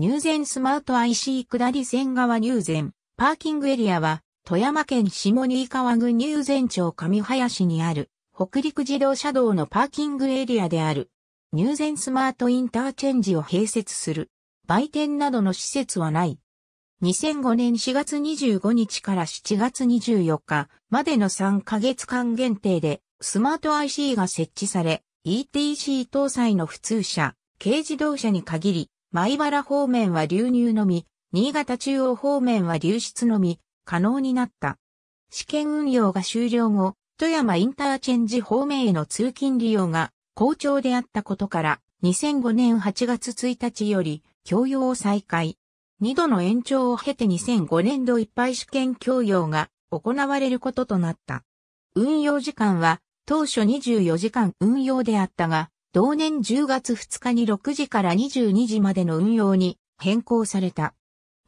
入善スマート IC 下り線側入善、パーキングエリアは、富山県下新川郡入善町上林にある、北陸自動車道のパーキングエリアである。入善スマートインターチェンジを併設する。売店などの施設はない。2005年4月25日から7月24日までの3ヶ月間限定で、スマート IC が設置され、ETC 搭載の普通車、軽自動車に限り、前原方面は流入のみ、新潟中央方面は流出のみ、可能になった。試験運用が終了後、富山インターチェンジ方面への通勤利用が好調であったことから、2005年8月1日より、供用を再開。2度の延長を経て2005年度いっぱい試験供用が行われることとなった。運用時間は当初24時間運用であったが、同年10月2日に6時から22時までの運用に変更された。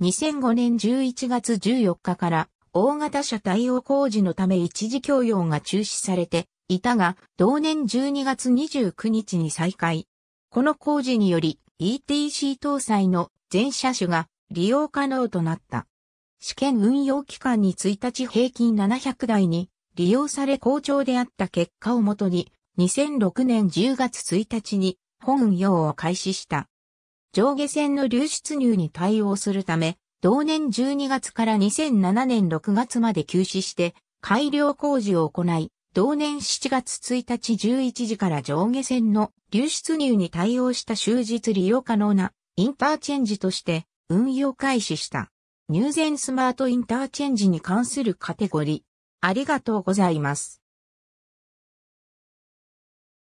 2005年11月14日から大型車対応工事のため一時供用が中止されていたが、同年12月29日に再開。この工事により ETC 搭載の全車種が利用可能となった。試験運用期間に1日平均700台に利用され好調であった結果をもとに2006年10月1日に本運用を開始した。上下線の流出入に対応するため、同年12月から2007年6月まで休止して改良工事を行い、同年7月1日11時から上下線の流出入に対応した終日利用可能なインターチェンジとして運用開始した。入前スマートインターチェンジに関するカテゴリー。ありがとうございます。